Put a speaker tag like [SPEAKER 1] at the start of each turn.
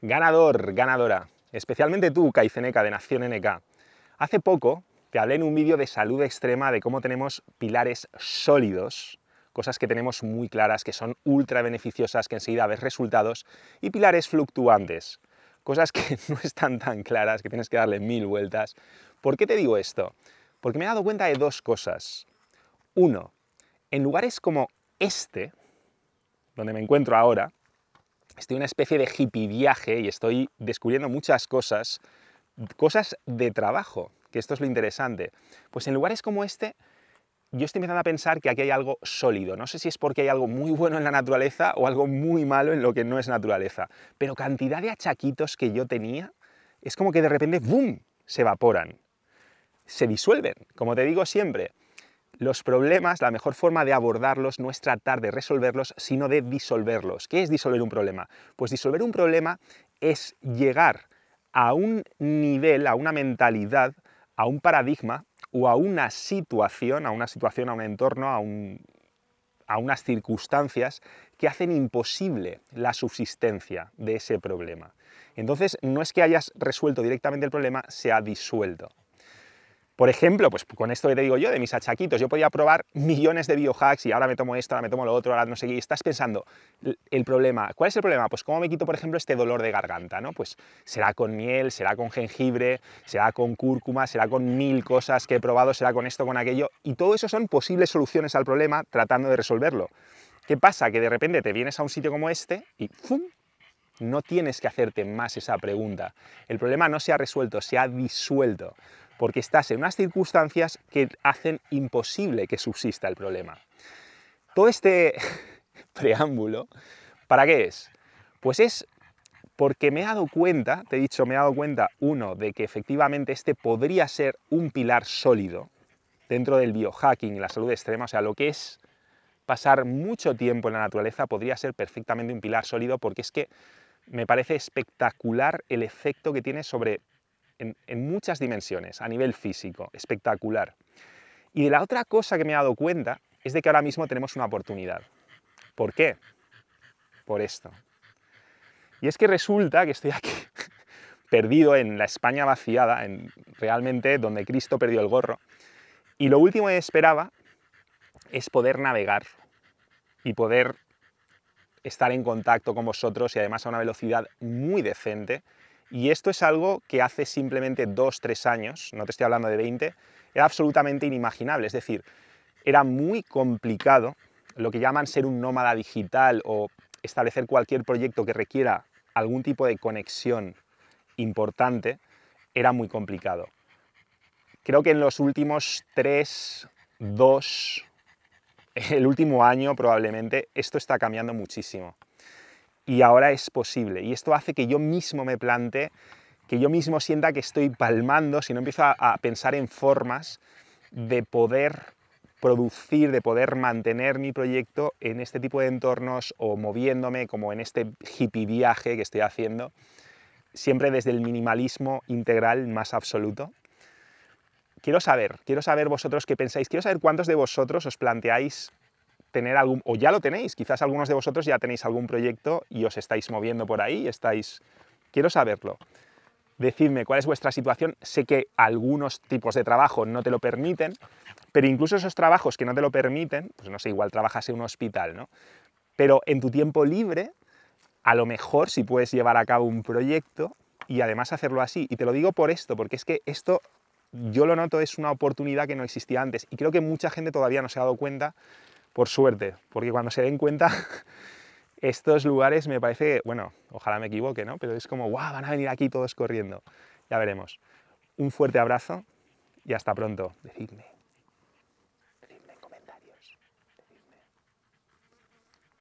[SPEAKER 1] Ganador, ganadora, especialmente tú, Kaizeneca de Nación NK. Hace poco te hablé en un vídeo de salud extrema de cómo tenemos pilares sólidos, cosas que tenemos muy claras, que son ultra beneficiosas, que enseguida ves resultados, y pilares fluctuantes, cosas que no están tan claras, que tienes que darle mil vueltas. ¿Por qué te digo esto? Porque me he dado cuenta de dos cosas. Uno, en lugares como este, donde me encuentro ahora, estoy en una especie de hippie viaje y estoy descubriendo muchas cosas, cosas de trabajo, que esto es lo interesante. Pues en lugares como este, yo estoy empezando a pensar que aquí hay algo sólido. No sé si es porque hay algo muy bueno en la naturaleza o algo muy malo en lo que no es naturaleza, pero cantidad de achaquitos que yo tenía es como que de repente, ¡boom!, se evaporan, se disuelven, como te digo siempre los problemas, la mejor forma de abordarlos no es tratar de resolverlos, sino de disolverlos. ¿Qué es disolver un problema? Pues disolver un problema es llegar a un nivel, a una mentalidad, a un paradigma o a una situación, a una situación, a un entorno, a, a unas circunstancias que hacen imposible la subsistencia de ese problema. Entonces, no es que hayas resuelto directamente el problema, se ha disuelto. Por ejemplo, pues con esto que te digo yo, de mis achaquitos, yo podía probar millones de biohacks y ahora me tomo esto, ahora me tomo lo otro, ahora no sé qué, y estás pensando, el problema, ¿cuál es el problema? Pues cómo me quito, por ejemplo, este dolor de garganta, ¿no? Pues será con miel, será con jengibre, será con cúrcuma, será con mil cosas que he probado, será con esto, con aquello, y todo eso son posibles soluciones al problema tratando de resolverlo. ¿Qué pasa? Que de repente te vienes a un sitio como este y ¡fum! No tienes que hacerte más esa pregunta. El problema no se ha resuelto, se ha disuelto porque estás en unas circunstancias que hacen imposible que subsista el problema. Todo este preámbulo, ¿para qué es? Pues es porque me he dado cuenta, te he dicho, me he dado cuenta, uno, de que efectivamente este podría ser un pilar sólido dentro del biohacking y la salud extrema, o sea, lo que es pasar mucho tiempo en la naturaleza podría ser perfectamente un pilar sólido porque es que me parece espectacular el efecto que tiene sobre en, muchas dimensiones, a nivel físico, espectacular. Y de la otra cosa que me he dado cuenta es de que ahora mismo tenemos una oportunidad. ¿Por qué? Por esto. Y es que resulta que estoy aquí perdido en la España vaciada, en realmente donde Cristo perdió el gorro. Y lo último que esperaba es poder navegar y poder estar en contacto con vosotros y además a una velocidad muy decente y esto es algo que hace simplemente dos, tres años, no te estoy hablando de 20, era absolutamente inimaginable. Es decir, era muy complicado lo que llaman ser un nómada digital o establecer cualquier proyecto que requiera algún tipo de conexión importante, era muy complicado. Creo que en los últimos tres, dos, el último año probablemente, esto está cambiando muchísimo y ahora es posible. Y esto hace que yo mismo me plante, que yo mismo sienta que estoy palmando, si no empiezo a, pensar en formas de poder producir, de poder mantener mi proyecto en este tipo de entornos o moviéndome como en este hippie viaje que estoy haciendo, siempre desde el minimalismo integral más absoluto. Quiero saber, quiero saber vosotros qué pensáis, quiero saber cuántos de vosotros os planteáis tener algún, o ya lo tenéis, quizás algunos de vosotros ya tenéis algún proyecto y os estáis moviendo por ahí, estáis... Quiero saberlo. Decidme cuál es vuestra situación. Sé que algunos tipos de trabajo no te lo permiten, pero incluso esos trabajos que no te lo permiten, pues no sé, igual trabajas en un hospital, ¿no? Pero en tu tiempo libre, a lo mejor si puedes llevar a cabo un proyecto y además hacerlo así. Y te lo digo por esto, porque es que esto yo lo noto, es una oportunidad que no existía antes. Y creo que mucha gente todavía no se ha dado cuenta por suerte, porque cuando se den cuenta, estos lugares me parece, bueno, ojalá me equivoque, ¿no? Pero es como, ¡guau! Van a venir aquí todos corriendo. Ya veremos. Un fuerte abrazo y hasta pronto. Decidme.